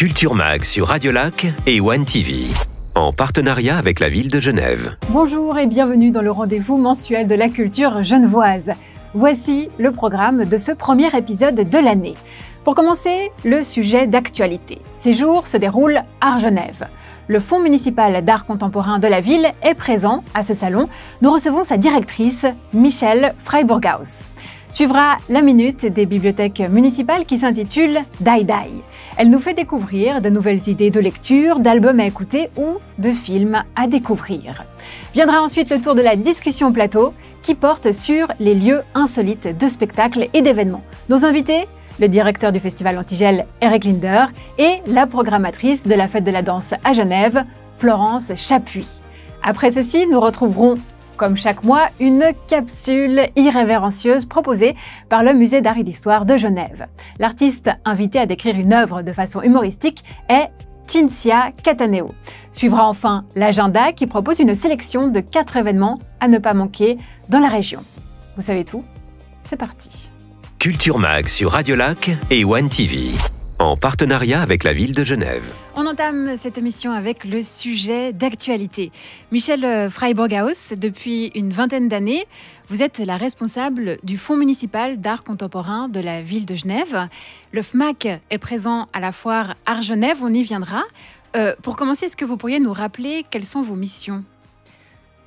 Culture Mag sur Radio Lac et One TV en partenariat avec la ville de Genève. Bonjour et bienvenue dans le rendez-vous mensuel de la culture genevoise. Voici le programme de ce premier épisode de l'année. Pour commencer, le sujet d'actualité. Ces jours se déroulent à Genève. Le Fonds municipal d'art contemporain de la ville est présent à ce salon. Nous recevons sa directrice, Michelle Freiburghaus. Suivra la minute des bibliothèques municipales qui s'intitule Dai Dai. Elle nous fait découvrir de nouvelles idées de lecture, d'albums à écouter ou de films à découvrir. Viendra ensuite le tour de la discussion plateau qui porte sur les lieux insolites de spectacles et d'événements. Nos invités le directeur du festival Antigel, Eric Linder, et la programmatrice de la fête de la danse à Genève, Florence Chapuis. Après ceci, nous retrouverons comme chaque mois, une capsule irrévérencieuse proposée par le Musée d'art et d'histoire de Genève. L'artiste invité à décrire une œuvre de façon humoristique est Cinzia Cataneo. Suivra enfin l'agenda qui propose une sélection de quatre événements à ne pas manquer dans la région. Vous savez tout C'est parti. Culture Mag sur Radio Lac et One TV en partenariat avec la ville de Genève. On entame cette émission avec le sujet d'actualité. Michel euh, Freiburghaus, depuis une vingtaine d'années, vous êtes la responsable du Fonds municipal d'art contemporain de la ville de Genève. Le FMAC est présent à la foire Art Genève, on y viendra. Euh, pour commencer, est-ce que vous pourriez nous rappeler quelles sont vos missions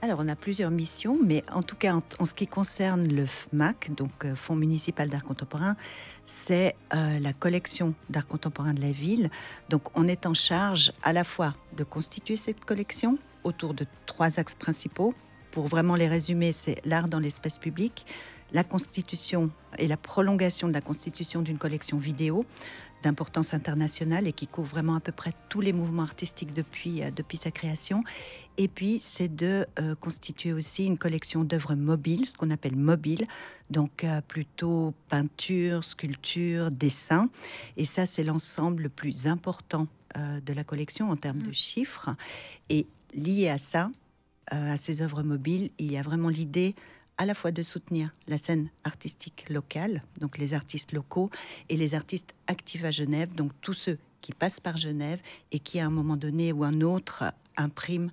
alors, on a plusieurs missions, mais en tout cas, en, ce qui concerne le FMAC, donc euh, Fonds municipal d'art contemporain, c'est euh, la collection d'art contemporain de la ville. Donc, on est en charge à la fois de constituer cette collection autour de trois axes principaux. Pour vraiment les résumer, c'est l'art dans l'espace public, la constitution et la prolongation de la constitution d'une collection vidéo d'importance internationale et qui couvre vraiment à peu près tous les mouvements artistiques depuis, euh, depuis sa création. Et puis, c'est de euh, constituer aussi une collection d'œuvres mobiles, ce qu'on appelle mobile, donc euh, plutôt peinture, sculpture, dessin. Et ça, c'est l'ensemble le plus important de la collection en termes de mm. chiffres. Et lié à ça, à ces œuvres mobiles, il y a vraiment l'idée à la fois de soutenir la scène artistique locale, donc les artistes locaux, et les artistes actifs à Genève, donc tous ceux qui passent par Genève et qui, à un moment donné ou un autre, impriment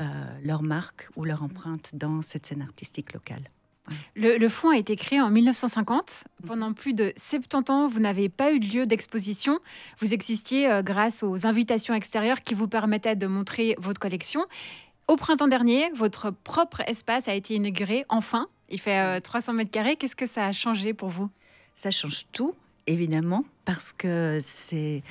euh, leur marque ou leur empreinte dans cette scène artistique locale. Le, le, fonds a été créé en 1950. Pendant plus de 70 ans, vous n'avez pas eu de lieu d'exposition. Vous existiez euh, grâce aux invitations extérieures qui vous permettaient de montrer votre collection. Au printemps dernier, votre propre espace a été inauguré, enfin. Il fait 300 euh, mètres carrés. Qu'est-ce que ça a changé pour vous Ça change tout, évidemment, parce que c'est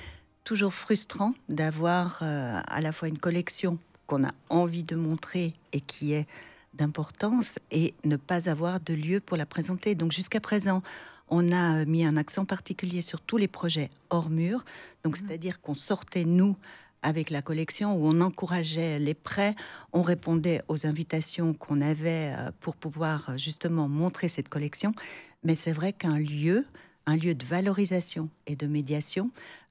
toujours frustrant d'avoir euh, à la fois une collection qu'on a envie de montrer et qui est d'importance et ne pas avoir de lieu pour la présenter. Donc jusqu'à présent, on a euh, mis un accent particulier sur tous les projets hors mur, donc mmh. c'est-à-dire qu'on sortait nous avec la collection où on encourageait les prêts, on répondait aux invitations qu'on avait euh, pour pouvoir euh, justement montrer cette collection. Mais c'est vrai qu'un lieu, un lieu de valorisation et de médiation,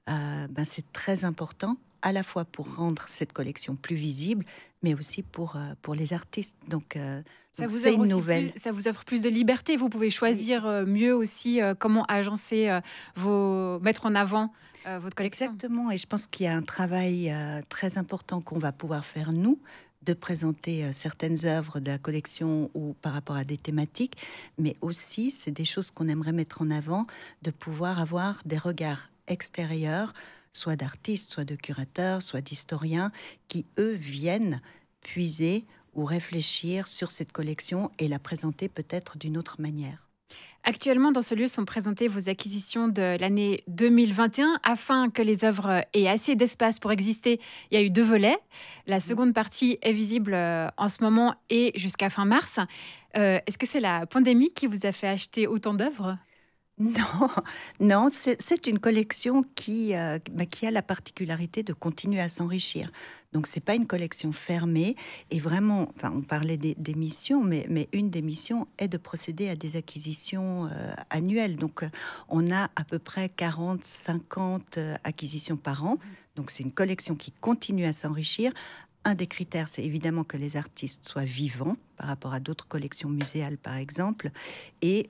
euh, ben, c'est très important à la fois pour rendre cette collection plus visible, mais aussi pour, euh, pour les artistes. Donc, euh, ça c'est une nouvelle. ça vous offre plus de liberté. Vous pouvez choisir euh, mieux aussi comment agencer vos, mettre en avant votre collection. Exactement. Et je pense qu'il y a un travail très important qu'on va pouvoir faire nous de présenter certaines œuvres de la collection ou par rapport à des thématiques, mais aussi c'est des choses qu'on aimerait mettre en avant, de pouvoir avoir des regards extérieurs soit d'artistes, soit de curateurs, soit d'historiens, qui, eux, viennent puiser ou réfléchir sur cette collection et la présenter peut-être d'une autre manière. Actuellement, dans ce lieu sont présentées vos acquisitions de l'année 2021. Afin que les œuvres aient assez d'espace pour exister, il y a eu deux volets. La seconde partie est visible euh, en ce moment et jusqu'à fin mars. Euh, est-ce que c'est la pandémie qui vous a fait acheter autant d'œuvres non, non c'est une collection qui, euh, bah, qui a la particularité de continuer à s'enrichir. Donc, ce n'est pas une collection fermée. Et vraiment, enfin, on parlait des, missions, mais, mais, une des missions est de procéder à des acquisitions euh, annuelles. Donc, euh, on a à peu près 40, 50 acquisitions par an. Donc, c'est une collection qui continue à s'enrichir un des critères, c'est évidemment que les artistes soient vivants par rapport à d'autres collections muséales, par exemple, et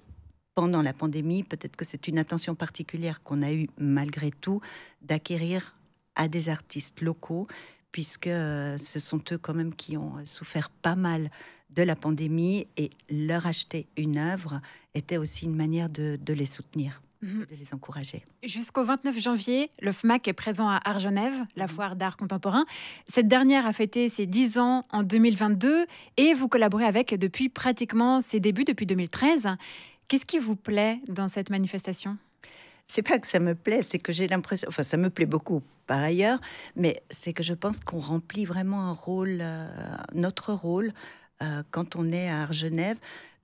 pendant la pandémie, peut-être que c'est une attention particulière qu'on a eue malgré tout d'acquérir à des artistes locaux, puisque euh, ce sont eux quand même qui ont euh, souffert pas mal de la pandémie et leur acheter une œuvre était aussi une manière de, les soutenir. Mhm. de les encourager. Jusqu'au 29 janvier, le FMAC est présent à Argenève, la mhm. foire d'art contemporain. Cette dernière a fêté ses 10 ans en 2022 et vous collaborez avec depuis pratiquement ses débuts, depuis 2013. Qu'est-ce qui vous plaît dans cette manifestation c'est pas que ça me plaît, c'est que j'ai l'impression, enfin ça me plaît beaucoup par ailleurs, mais c'est que je pense qu'on remplit vraiment un rôle, euh, notre rôle, euh, quand on est à Argenève,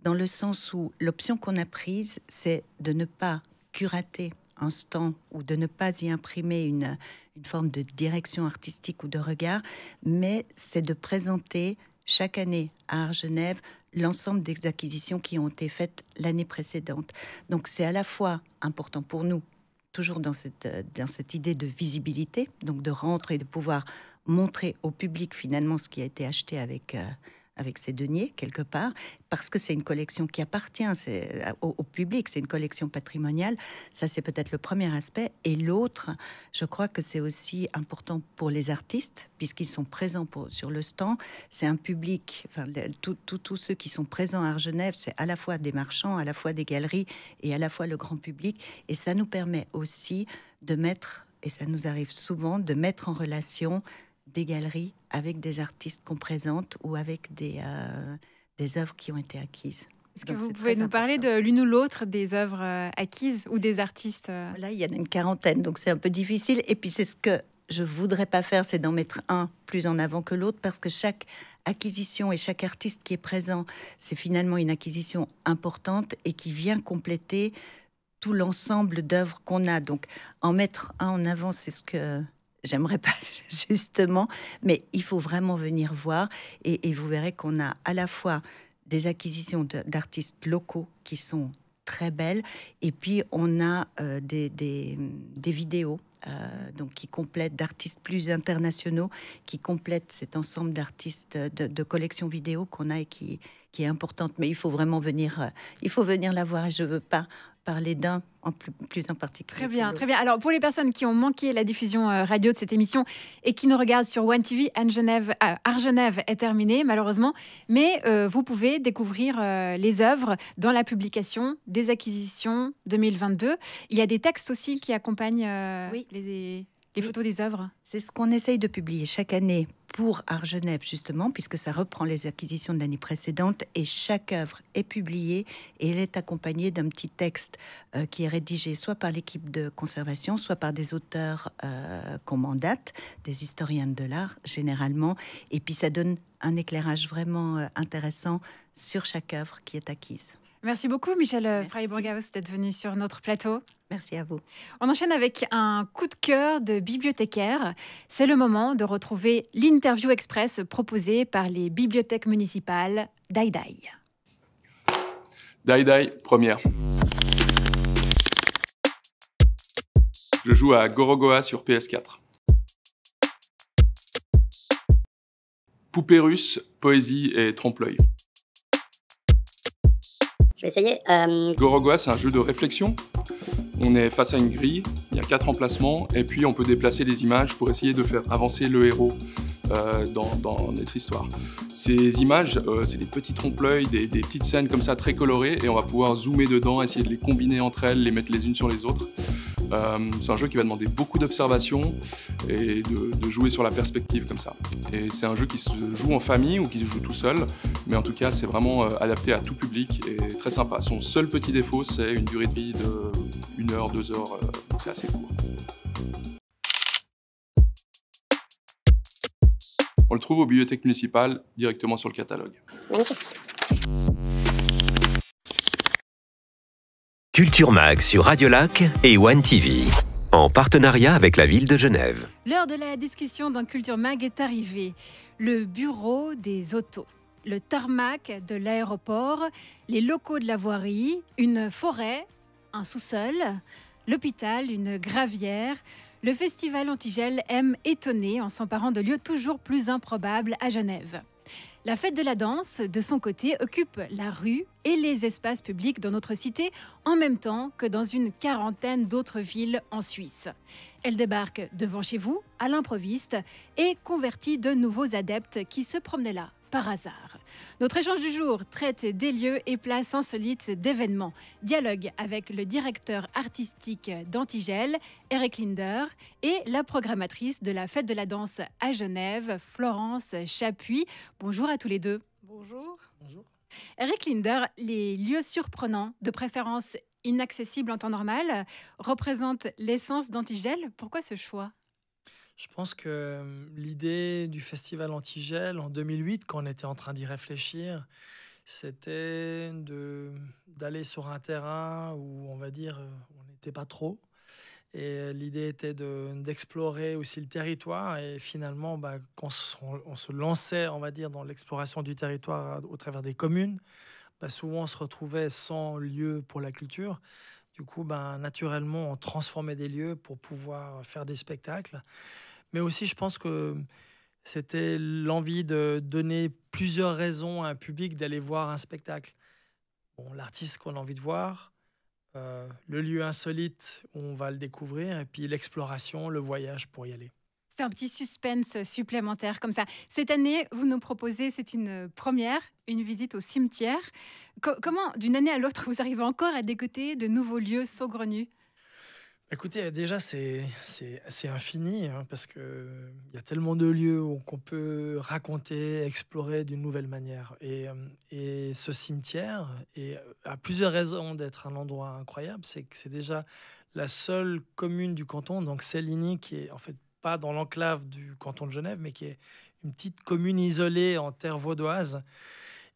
dans le sens où l'option qu'on a prise, c'est de ne pas curater un stand ou de ne pas y imprimer une, forme de direction artistique ou de regard, mais c'est de présenter chaque année à Argenève l'ensemble des acquisitions qui ont été faites l'année précédente. Donc c'est à la fois important pour nous, toujours dans cette, dans cette idée de visibilité, donc de rentrer et de pouvoir montrer au public finalement ce qui a été acheté avec... Euh, avec ses deniers, quelque part, parce que c'est une collection qui appartient euh, au, au, public, c'est une collection patrimoniale. Ça, c'est peut-être le premier aspect. Et l'autre, je crois que c'est aussi important pour les artistes, puisqu'ils sont présents sur le stand. C'est un public, enfin, tous ceux qui sont présents à Genève, c'est à la fois des marchands, à la fois des galeries et à la fois le grand public. Et ça nous permet aussi de mettre et ça nous arrive souvent de mettre en relation des galeries avec des artistes qu'on présente ou avec des, euh, des œuvres qui ont été acquises. Est-ce que vous pouvez nous parler de l'une ou l'autre des œuvres euh, acquises ou des artistes euh Là, il y en a une quarantaine, donc c'est un peu difficile. Et puis c'est ce que je voudrais pas faire, c'est d'en mettre un plus en avant que l'autre, parce que chaque acquisition et chaque artiste qui est présent, c'est finalement une acquisition importante et qui vient compléter tout l'ensemble d'œuvres qu'on a. Donc en mettre un en avant, c'est ce que j'aimerais pas justement, mais il faut vraiment venir voir et, vous verrez qu'on a à la fois des acquisitions d'artistes locaux qui sont très belles et puis on a euh, des, vidéos. Euh, donc, qui complètent d'artistes plus internationaux, qui complètent cet ensemble d'artistes de, de collections vidéo qu'on a et qui, qui est importante. Mais il faut vraiment venir, euh, il faut venir la voir. Et je veux pas parler d'un en plus, en particulier. Très bien, très bien. Alors pour les personnes qui ont manqué la diffusion euh, radio de cette émission et qui nous regardent sur One TV, en ah, Genève, est terminée malheureusement, mais euh, vous pouvez découvrir euh, les œuvres dans la publication des acquisitions 2022. Il y a des textes aussi qui accompagnent les, photos des œuvres. C'est ce qu'on essaye de publier chaque année pour Art justement, puisque ça reprend les acquisitions de l'année précédente et chaque œuvre est publiée et elle est accompagnée d'un petit texte euh, qui est rédigé soit par l'équipe de conservation, soit par des auteurs euh, qu'on mandate, des historiens de l'art généralement. Et puis ça donne un éclairage vraiment euh, intéressant sur chaque œuvre qui est acquise. Merci beaucoup, Michel euh, Freiburghaus, d'être venu sur notre plateau. Merci à vous. On enchaîne avec un coup de cœur de bibliothécaire. C'est le moment de retrouver l'interview express proposée par les bibliothèques municipales d'Aïdaï. Daïdaï, première. Je joue à Gorogoa sur PS4. Poupée russe, poésie et trompe-l'œil. Euh, Gorogoa, c'est un jeu de réflexion. On est face à une grille, il y a quatre emplacements, et puis on peut déplacer les images pour essayer de faire avancer le héros euh, dans, notre histoire. Ces images, euh, c'est des petits trompe-l'œil, des, des, petites scènes comme ça très colorées, et on va pouvoir zoomer dedans, essayer de les combiner entre elles, les mettre les unes sur les autres. Euh, c'est un jeu qui va demander beaucoup d'observation et de, jouer sur la perspective comme ça. Et c'est un jeu qui se joue en famille ou qui se joue tout seul, mais en tout cas c'est vraiment euh, adapté à tout public et très sympa. Son seul petit défaut c'est une durée de vie de 1 heure, 2 heures, euh, donc c'est assez court. On le trouve aux bibliothèques municipales directement sur le catalogue. Culture Mag sur Radio Lac et One TV, en partenariat avec la ville de Genève. L'heure de la discussion dans Culture Mag est arrivée. Le bureau des autos, le tarmac de l'aéroport, les locaux de la voirie, une forêt, un sous-sol, l'hôpital, une gravière. Le festival Antigel aime étonner en s'emparant de lieux toujours plus improbables à Genève. La fête de la danse, de son côté, occupe la rue et les espaces publics dans notre cité en même temps que dans une quarantaine d'autres villes en Suisse. Elle débarque devant chez vous, à l'improviste, et convertit de nouveaux adeptes qui se promenaient là par hasard. Notre échange du jour traite des lieux et places insolites d'événements. Dialogue avec le directeur artistique d'Antigel, Eric Linder, et la programmatrice de la Fête de la Danse à Genève, Florence Chapuis. Bonjour à tous les deux. Bonjour. Bonjour. Eric Linder, les lieux surprenants, de préférence inaccessibles en temps normal, représentent l'essence d'Antigel. Pourquoi ce choix je pense que l'idée du festival Antigel en 2008, quand on était en train d'y réfléchir, c'était de d'aller sur un terrain où on va dire euh, on n'était pas trop. Et euh, l'idée était d'explorer aussi le territoire. Et finalement, bah, quand on, se lançait, on va dire, dans l'exploration du territoire au travers des communes, bah souvent on se retrouvait sans lieu pour la culture. Du coup, ben, naturellement, on transformait des lieux pour pouvoir faire des spectacles. Mais aussi, je pense que c'était l'envie de donner plusieurs raisons à un public d'aller voir un spectacle. Bon, l'artiste qu'on a envie de voir, euh, le lieu insolite où on va le découvrir, et puis l'exploration, le voyage pour y aller. C'est un petit suspense supplémentaire comme ça. Cette année, vous nous proposez, c'est une euh, première, une visite au cimetière. comment, d'une année à l'autre, vous arrivez encore à dégoter de nouveaux lieux saugrenus Écoutez, déjà, c'est infini, hein, parce qu'il y a tellement de lieux qu'on peut raconter, explorer d'une nouvelle manière. Et, euh, ce cimetière euh, a plusieurs raisons d'être un endroit incroyable. C'est que c'est déjà la seule commune du canton, donc Céline, qui est en fait pas dans l'enclave du canton de Genève, mais qui est une petite commune isolée en terre vaudoise.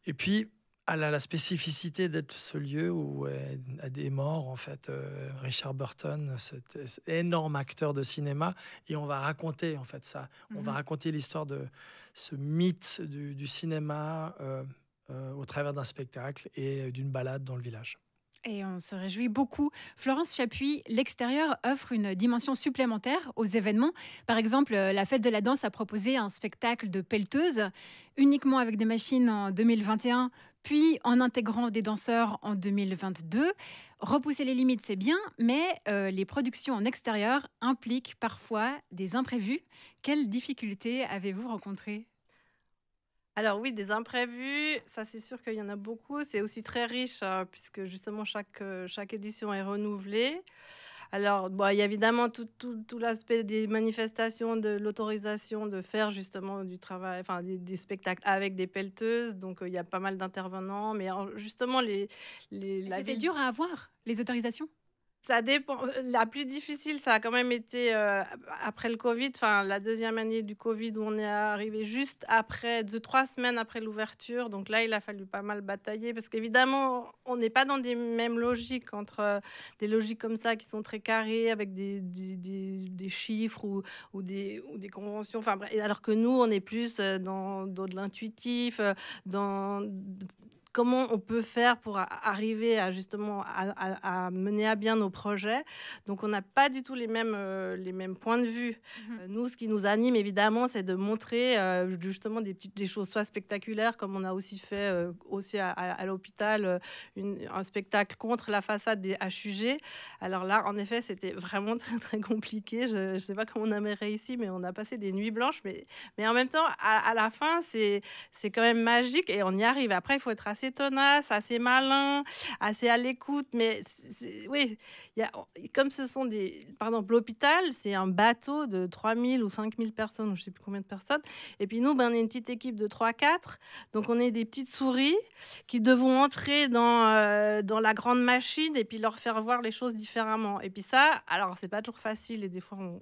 Et puis, elle a la spécificité d'être ce lieu où est euh, des morts, en fait. Euh, Richard Burton, cet énorme acteur de cinéma, et on va raconter, en fait, ça. On va mhm. raconter l'histoire de ce mythe du, cinéma euh, au travers d'un spectacle et d'une balade dans le village. Et on se réjouit beaucoup. Florence Chapuis, l'extérieur offre une dimension supplémentaire aux événements. Par exemple, euh, la Fête de la Danse a proposé un spectacle de pelleteuse, uniquement avec des machines en 2021, puis en intégrant des danseurs en 2022. Repousser les limites, c'est bien, mais euh, les productions en extérieur impliquent parfois des imprévus. Quelles difficultés avez-vous rencontrées alors oui, des imprévus, ça c'est sûr qu'il y en a beaucoup. C'est aussi très riche hein, puisque justement chaque, euh, chaque édition est renouvelée. Alors, bon, il y a évidemment tout, l'aspect des manifestations, de l'autorisation de faire justement du travail, enfin des, spectacles avec des pelleteuses. Donc, euh, il y a pas mal d'intervenants. Mais justement, les, les C'était dur à avoir, les autorisations ça dépend. Euh, la plus difficile, ça a quand même été euh, après le Covid, enfin la deuxième année du Covid où on est arrivé juste après, deux, trois semaines après l'ouverture. Donc là, il a fallu pas mal batailler parce qu'évidemment, on n'est pas dans des mêmes logiques entre euh, des logiques comme ça qui sont très carrées avec des, des, des, des chiffres ou, ou, des, ou des conventions. Enfin, alors que nous, on est plus dans, dans de l'intuitif, dans comment on peut faire pour arriver à justement à, mener à bien nos projets. Donc on n'a pas du tout les mêmes, euh, les mêmes points de vue. Mhm. Euh, nous, ce qui nous anime évidemment, c'est de montrer euh, justement des petites des choses soit spectaculaires, comme on a aussi fait aussi à, l'hôpital un spectacle contre la façade des HUG. Alors là, en effet, c'était vraiment très très compliqué. Je ne sais pas comment on a réussi, mais on a passé des nuits blanches. Mais, mais en même temps, à, la fin, c'est quand même magique et on y arrive. Après, il faut être assez assez tenace, assez malin, assez à l'écoute. Mais oui, y a, comme ce sont des. Par exemple, l'hôpital, c'est un bateau de 3000 ou 5000 personnes, je ne sais plus combien de personnes. Et puis nous, ben, on est une petite équipe de 3-4. Donc on est des petites souris qui devront entrer dans, euh, dans la grande machine et puis leur faire voir les choses différemment. Et puis ça, alors c'est pas toujours facile et des fois on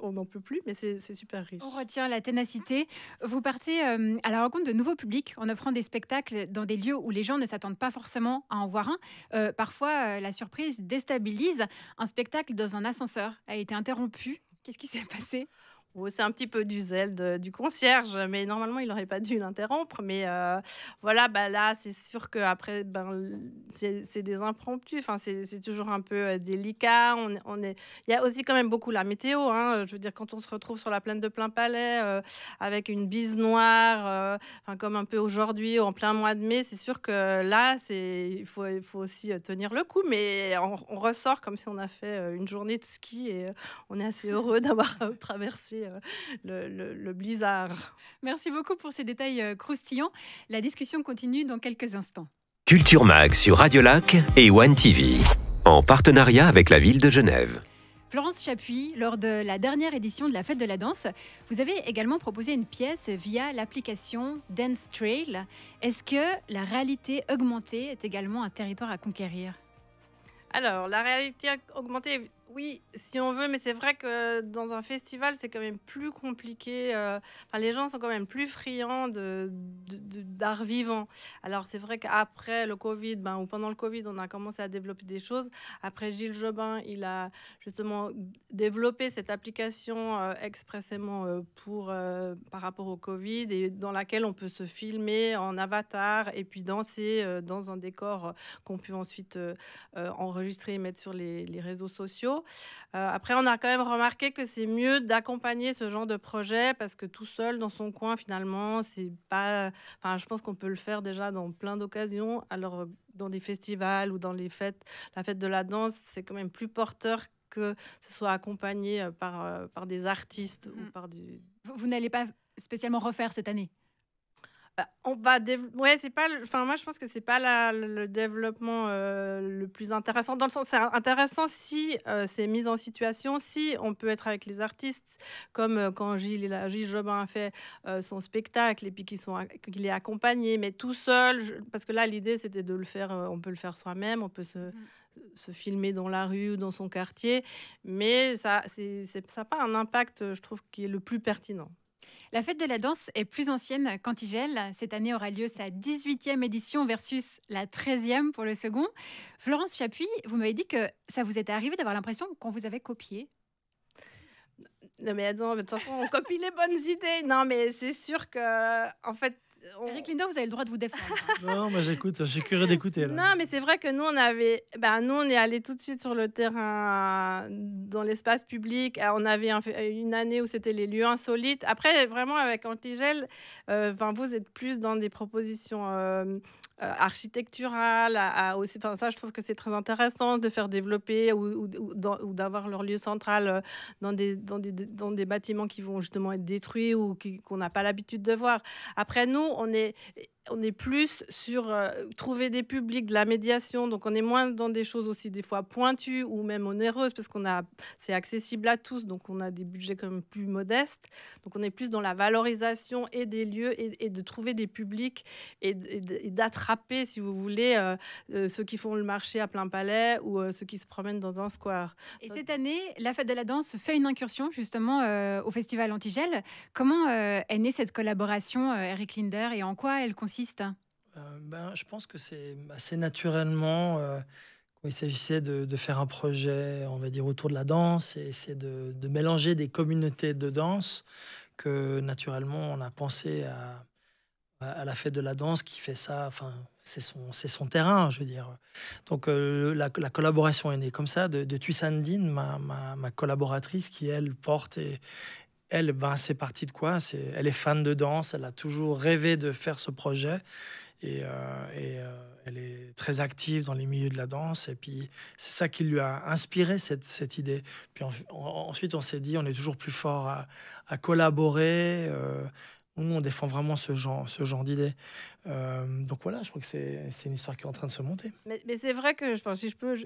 on n'en peut plus, mais c'est super riche. On retient la ténacité. Vous partez euh, à la rencontre de nouveaux publics en offrant des spectacles dans des lieux où les gens ne s'attendent pas forcément à en voir un. Euh, parfois, euh, la surprise déstabilise. Un spectacle dans un ascenseur a été interrompu. Qu'est-ce qui s'est passé c'est un petit peu du zèle du concierge, mais normalement, il n'aurait pas dû l'interrompre. Mais euh, voilà, bah là, c'est sûr qu'après, ben, c'est des impromptus. Enfin, c'est toujours un peu euh, délicat. On, on est... Il y a aussi quand même beaucoup la météo. Hein. Je veux dire, quand on se retrouve sur la plaine de plein palais euh, avec une bise noire, enfin, comme un peu aujourd'hui, en plein mois de mai, c'est sûr que là, il faut, il faut aussi tenir le coup. Mais on ressort comme si on a fait une journée de ski et on est assez heureux d'avoir traversé euh, le, le, blizzard. Merci beaucoup pour ces détails euh, croustillants. La discussion continue dans quelques instants. Culture Mag sur Radio Lac et One TV, en partenariat avec la ville de Genève. Florence Chapuis, lors de la dernière édition de la Fête de la Danse, vous avez également proposé une pièce via l'application Dance Trail. Est-ce que la réalité augmentée est également un territoire à conquérir Alors, la réalité augmentée oui, si on veut, mais c'est vrai que dans un festival, c'est quand même plus compliqué. Euh, les gens sont quand même plus friands d'art vivant. Alors, c'est vrai qu'après le Covid, ben, ou pendant le Covid, on a commencé à développer des choses. Après, Gilles Jobin, il a justement développé cette application euh, expressément euh, pour, par rapport au Covid, et dans laquelle on peut se filmer en avatar et puis danser dans un décor qu'on peut ensuite enregistrer et mettre sur les réseaux sociaux. Euh, après, on a quand même remarqué que c'est mieux d'accompagner ce genre de projet parce que tout seul dans son coin, finalement, c'est pas. Enfin, je pense qu'on peut le faire déjà dans plein d'occasions. Alors, euh, dans des festivals ou dans les fêtes, la fête de la danse, c'est quand même plus porteur que ce soit accompagné euh, par, par des artistes ou mm. par des... vous n'allez pas spécialement refaire cette année euh, on va ouais c'est pas enfin moi je pense que c'est pas le développement euh, le plus intéressant dans le sens c'est intéressant si euh, c'est mis en situation si on peut être avec les artistes comme quand Gilles, Gilles Jobin a fait son spectacle et puis qu'il est accompagné mais tout seul parce que là l'idée c'était de le faire on peut le faire soi-même on peut mm. se filmer dans la rue ou dans son quartier, mais ça n'a ça pas un impact, je trouve, qui est le plus pertinent. La fête de la danse est plus ancienne qu'Antigel. Cette année aura lieu sa 18e édition versus la 13e pour le second. Florence Chapuis, vous m'avez dit que ça vous était arrivé d'avoir l'impression qu'on vous avait copié. Non mais attends, on copie les bonnes idées. Non mais c'est sûr que en fait Eric vous avez le droit de vous défendre. Hein. non, j'écoute, je suis curieux d'écouter. Non, mais c'est vrai que nous, on avait, ben nous, on est allé tout de suite sur le terrain, dans l'espace public. Ah, on avait une année où c'était les lieux insolites. Après, vraiment, avec Antigel, euh, vous êtes plus dans des propositions euh, euh, architectural, À, aussi, enfin, ça, je trouve que c'est très intéressant de faire développer ou, ou, d'avoir leur lieu central euh, dans des, dans, des, bâtiments qui vont justement être détruits ou qu'on n'a pas l'habitude de voir. Après, nous, on est on est plus sur euh, trouver des publics, de la médiation, donc on est moins dans des choses aussi des fois pointues ou même onéreuses parce qu'on a c'est accessible à tous, donc on a des budgets quand même plus modestes, donc on est plus dans la valorisation et des lieux et, de trouver des publics et, d'attraper si vous voulez euh, euh, ceux qui font le marché à plein palais ou ceux qui se promènent dans un square. Et cette année, la fête de la danse fait une incursion justement au festival Antigel. Comment est née cette collaboration Eric Linder et en quoi elle consiste euh, ben, Je pense que c'est assez naturellement, euh, quand il s'agissait de, faire un projet, on va dire, autour de la danse et c'est de, mélanger des communautés de danse, que naturellement, on a pensé à, à la fête de la danse qui fait ça. Enfin, c'est son, c'est son terrain, je veux dire. Donc euh, la, collaboration est née comme ça, de, de ma, ma, ma, collaboratrice qui, elle, porte et, elle, ben, c'est parti de quoi c'est, Elle est fan de danse, elle a toujours rêvé de faire ce projet. Et, euh, euh, elle est très active dans les milieux de la danse. Et puis, c'est ça qui lui a inspiré cette, cette idée. Puis ensuite, on s'est dit, on est toujours plus fort à, collaborer. Euh, nous, on défend vraiment ce genre, ce genre d'idée. Euh, donc voilà, je crois que c'est une histoire qui est en train de se monter. Mais, c'est vrai que, si je peux,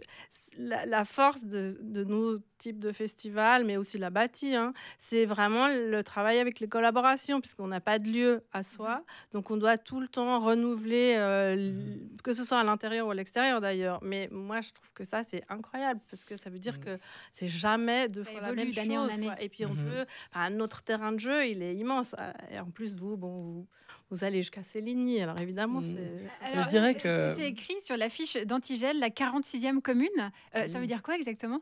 la, force de, nos types de festivals, mais aussi la bâtie, hein, c'est vraiment le travail avec les collaborations, puisqu'on n'a pas de lieu à soi. Mm-hmm. Donc on doit tout le temps renouveler, euh, mm-hmm. que ce soit à l'intérieur ou à l'extérieur d'ailleurs. Mais moi, je trouve que ça, c'est incroyable, parce que ça veut dire mm-hmm. que c'est jamais de la même chose. Et puis on peut, notre terrain de jeu, il est immense. Et en plus, vous, bon, vous, vous allez jusqu'à Céline alors évidemment, hmm. je dirais que. C'est écrit sur l'affiche fiche d'Antigel, la 46e commune. Euh, ça veut dire quoi exactement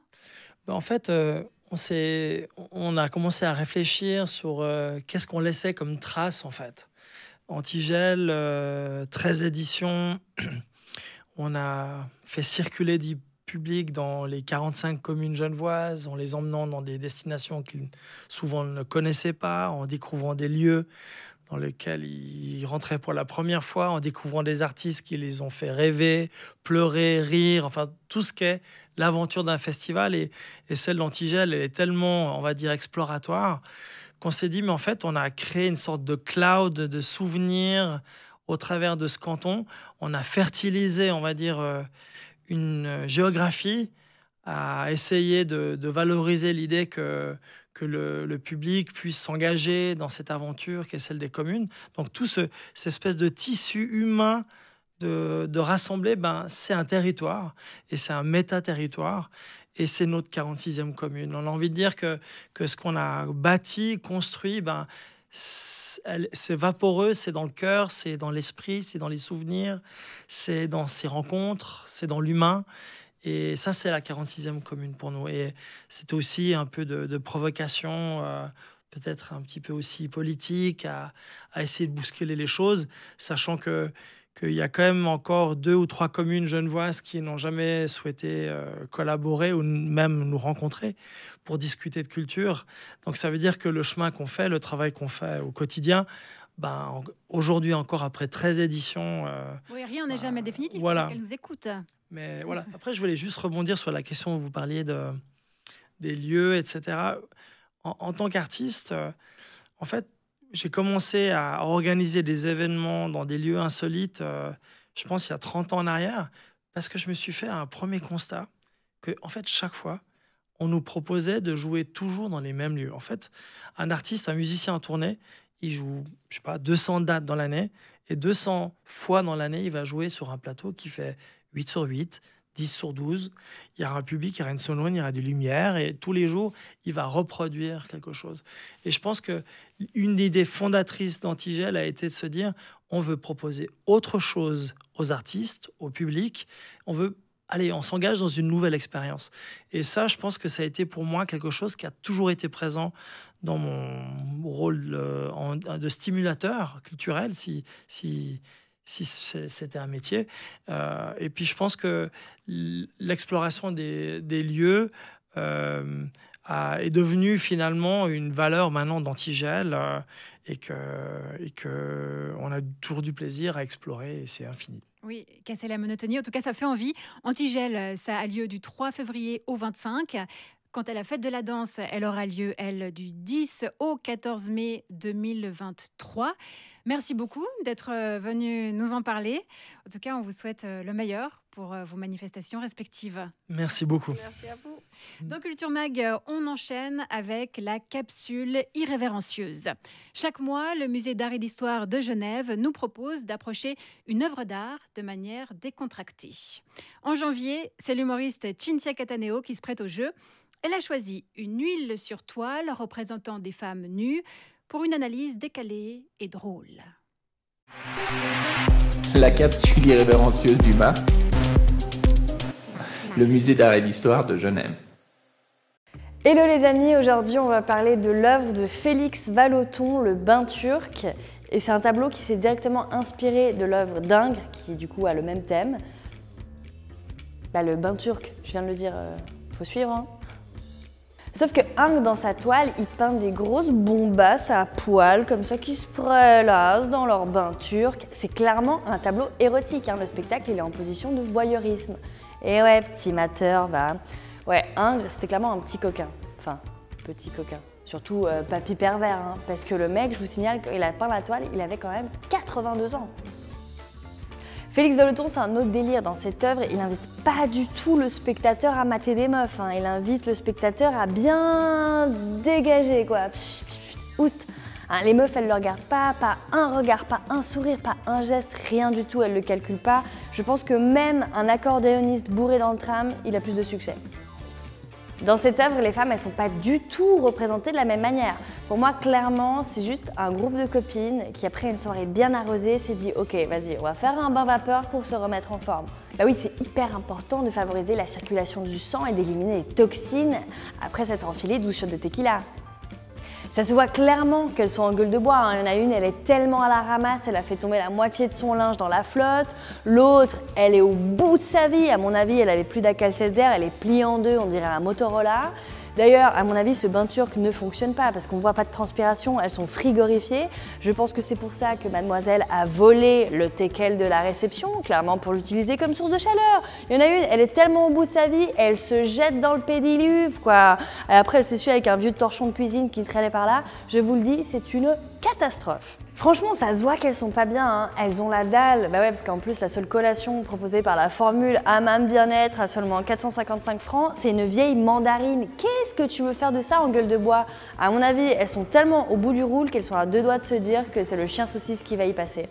ben, En fait. Euh, on on, on a commencé à réfléchir sur euh, qu'est-ce qu'on laissait comme trace en fait. Antigel, 13 éditions, on a fait circuler du public dans les 45 communes genevoises, en les emmenant dans des destinations qu'ils souvent ne connaissaient pas, en découvrant des lieux dans lequel ils rentraient pour la première fois en découvrant des artistes qui les ont fait rêver, pleurer, rire, enfin tout ce qu'est l'aventure d'un festival. Et, celle d'Antigel, elle est tellement, on va dire, exploratoire qu'on s'est dit, mais en fait, on a créé une sorte de cloud de souvenirs au travers de ce canton. On a fertilisé, on va dire, euh, une géographie à essayer de valoriser l'idée que que le, public puisse s'engager dans cette aventure qui est celle des communes. Donc tout ce, cette espèce de tissu humain de, de rassembler, ben, c'est un territoire et c'est un méta-territoire et c'est notre 46e commune. On a envie de dire que, ce qu'on a bâti, construit, ben, c'est vaporeux, c'est dans le cœur, c'est dans l'esprit, c'est dans les souvenirs, c'est dans ces rencontres, c'est dans l'humain. Et ça, c'est la 46e commune pour nous. Et c'est aussi un peu de, provocation, euh, peut-être un petit peu aussi politique, à, à, essayer de bousculer les choses, sachant que qu'il y a quand même encore deux ou trois communes genevoises qui n'ont jamais souhaité euh, collaborer ou même nous rencontrer pour discuter de culture. Donc ça veut dire que le chemin qu'on fait, le travail qu'on fait au quotidien, ben, aujourd'hui encore après 13 éditions... Euh, oui, rien n'est ben, jamais définitif, voilà. qu'elle nous écoute. Mais voilà, après je voulais juste rebondir sur la question où vous parliez de, des lieux, etc. en tant qu'artiste, euh, en fait, j'ai commencé à organiser des événements dans des lieux insolites, euh, je pense il y a 30 ans en arrière, parce que je me suis fait un premier constat qu'en fait, chaque fois, on nous proposait de jouer toujours dans les mêmes lieux. En fait, un artiste, un musicien en tournée, il joue, je sais pas, 200 dates dans l'année, et 200 fois dans l'année, il va jouer sur un plateau qui fait 8 sur 8, 10 sur 12, il y aura un public, il y aura une loin, il y aura des lumières, et tous les jours, il va reproduire quelque chose. Et je pense que une idée fondatrice d'Antigel a été de se dire, on veut proposer autre chose aux artistes, au public, on veut allez, on s'engage dans une nouvelle expérience. Et ça, je pense que ça a été pour moi quelque chose qui a toujours été présent dans mon rôle euh, de stimulateur culturel, si, si, si c'était un métier. Euh, et puis je pense que l'exploration des, lieux euh, a, est devenue finalement une valeur maintenant d'antigel euh, et que et que on a toujours du plaisir à explorer et c'est infini. Oui, casser la monotonie, en tout cas ça fait envie. Antigel, ça a lieu du 3 février au 25. Quant à la fête de la danse, elle aura lieu, elle, du 10 au 14 mai 2023. Merci beaucoup d'être euh, venu nous en parler. En tout cas, on vous souhaite euh, le meilleur pour euh, vos manifestations respectives. Merci beaucoup. Merci à vous. Dans Culture Mag, on enchaîne avec la capsule irrévérencieuse. Chaque mois, le Musée d'art et d'histoire de Genève nous propose d'approcher une œuvre d'art de manière décontractée. En janvier, c'est l'humoriste Cinzia Cataneo qui se prête au jeu. Elle a choisi une huile sur toile représentant des femmes nues pour une analyse décalée et drôle. La capsule irrévérencieuse du bas. le musée d'art et d'histoire de Genève. Hello les amis, aujourd'hui on va parler de l'œuvre de Félix Valoton, Le Bain Turc. Et c'est un tableau qui s'est directement inspiré de l'œuvre d'Ingres, qui du coup a le même thème. Bah, le Bain Turc, je viens de le dire, il euh, faut suivre. Hein. Sauf que Hank, dans sa toile, il peint des grosses bombasses à poils, comme ça, qui se prélassent dans leur bain turc. C'est clairement un tableau érotique. Hein. Le spectacle, il est en position de voyeurisme. Et ouais, petit mateur, va. Ouais, c'était clairement un petit coquin. Enfin, petit coquin. Surtout euh, papy pervers, hein. parce que le mec, je vous signale, qu'il a peint la toile, il avait quand même 82 ans. Félix Vallotton, c'est un autre délire dans cette œuvre. Il n'invite pas du tout le spectateur à mater des meufs. Hein. Il invite le spectateur à bien dégager, quoi. oust. Hein, les meufs, elles ne le regardent pas, pas un regard, pas un sourire, pas un geste, rien du tout, elles ne le calculent pas. Je pense que même un accordéoniste bourré dans le tram, il a plus de succès. Dans cette œuvre, les femmes, elles ne sont pas du tout représentées de la même manière. Pour moi, clairement, c'est juste un groupe de copines qui, après une soirée bien arrosée, s'est dit « Ok, vas-y, on va faire un bain vapeur pour se remettre en forme ». Bah oui, c'est hyper important de favoriser la circulation du sang et d'éliminer les toxines après s'être enfilé 12 de tequila. Ça se voit clairement qu'elles sont en gueule de bois. Hein. Il y en a une, elle est tellement à la ramasse, elle a fait tomber la moitié de son linge dans la flotte. L'autre, elle est au bout de sa vie. À mon avis, elle avait plus d'air, elle est pliée en deux, on dirait la Motorola. D'ailleurs, à mon avis, ce bain turc ne fonctionne pas parce qu'on ne voit pas de transpiration, elles sont frigorifiées. Je pense que c'est pour ça que mademoiselle a volé le tekel de la réception, clairement pour l'utiliser comme source de chaleur. Il y en a une, elle est tellement au bout de sa vie, elle se jette dans le pédiluve, quoi. Et après, elle s'essuie avec un vieux torchon de cuisine qui traînait par là. Je vous le dis, c'est une catastrophe. Franchement, ça se voit qu'elles sont pas bien, hein. elles ont la dalle. Bah ouais, parce qu'en plus, la seule collation proposée par la formule même Bien-être à seulement 455 francs, c'est une vieille mandarine. Qu'est-ce que tu veux faire de ça en gueule de bois À mon avis, elles sont tellement au bout du roule qu'elles sont à deux doigts de se dire que c'est le chien saucisse qui va y passer.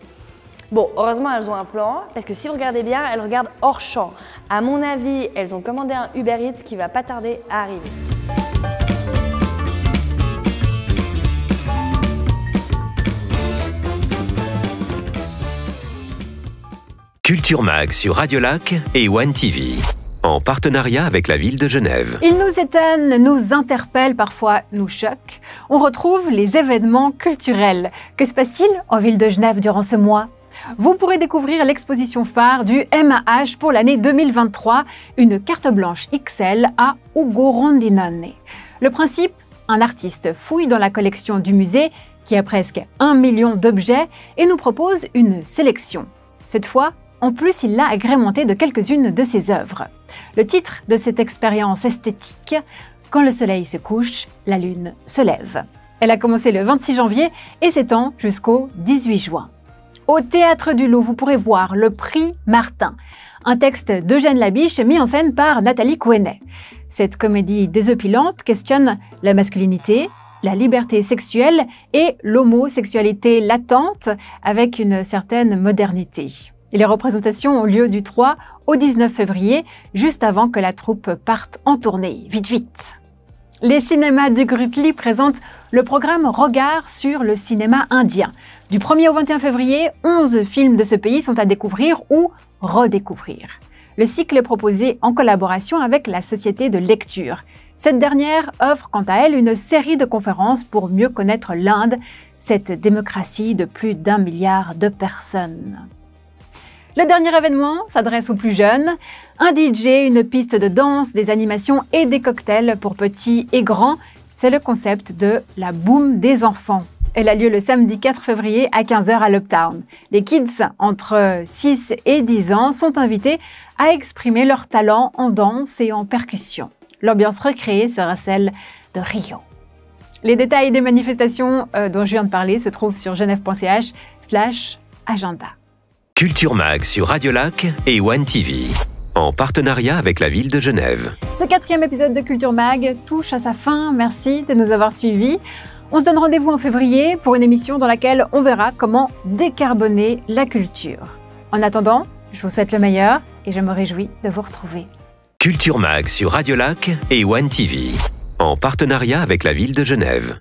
Bon, heureusement, elles ont un plan, parce que si vous regardez bien, elles regardent hors champ. À mon avis, elles ont commandé un Uber Eats qui va pas tarder à arriver. Culture Mag sur Radio Lac et One TV en partenariat avec la ville de Genève. Il nous étonne, nous interpelle, parfois nous choque, On retrouve les événements culturels. Que se passe-t-il en ville de Genève durant ce mois vous pourrez découvrir l'exposition phare du MAH pour l'année 2023, une carte blanche XL à Rondinane. Le principe Un artiste fouille dans la collection du musée, qui a presque un million d'objets, et nous propose une sélection. Cette fois, en plus, il l'a agrémenté de quelques-unes de ses œuvres. Le titre de cette expérience esthétique, Quand le soleil se couche, la lune se lève. Elle a commencé le 26 janvier et s'étend jusqu'au 18 juin. Au Théâtre du Loup, vous pourrez voir le prix Martin, un texte d'Eugène Labiche mis en scène par Nathalie Couenet. Cette comédie désopilante questionne la masculinité, la liberté sexuelle et l'homosexualité latente avec une certaine modernité les représentations ont lieu du 3 au 19 février, juste avant que la troupe parte en tournée. Vite, vite Les cinémas du Grutli présentent le programme Regard sur le cinéma indien. Du 1er au 21 février, 11 films de ce pays sont à découvrir ou redécouvrir. Le cycle est proposé en collaboration avec la Société de lecture. Cette dernière offre quant à elle une série de conférences pour mieux connaître l'Inde, cette démocratie de plus d'un milliard de personnes. Le dernier événement s'adresse aux plus jeunes. Un DJ, une piste de danse, des animations et des cocktails pour petits et grands. C'est le concept de la boom des enfants. Elle a lieu le samedi 4 février à 15h à l'Uptown. Les kids entre 6 et 10 ans sont invités à exprimer leur talent en danse et en percussion. L'ambiance recréée sera celle de Rio. Les détails des manifestations euh, dont je viens de parler se trouvent sur genève.ch slash agenda. Culture Mag sur Radio Lac et One TV en partenariat avec la ville de Genève. Ce quatrième épisode de Culture Mag touche à sa fin. Merci de nous avoir suivis. On se donne rendez-vous en février pour une émission dans laquelle on verra comment décarboner la culture. En attendant, je vous souhaite le meilleur et je me réjouis de vous retrouver. Culture Mag sur Radio Lac et One TV en partenariat avec la ville de Genève.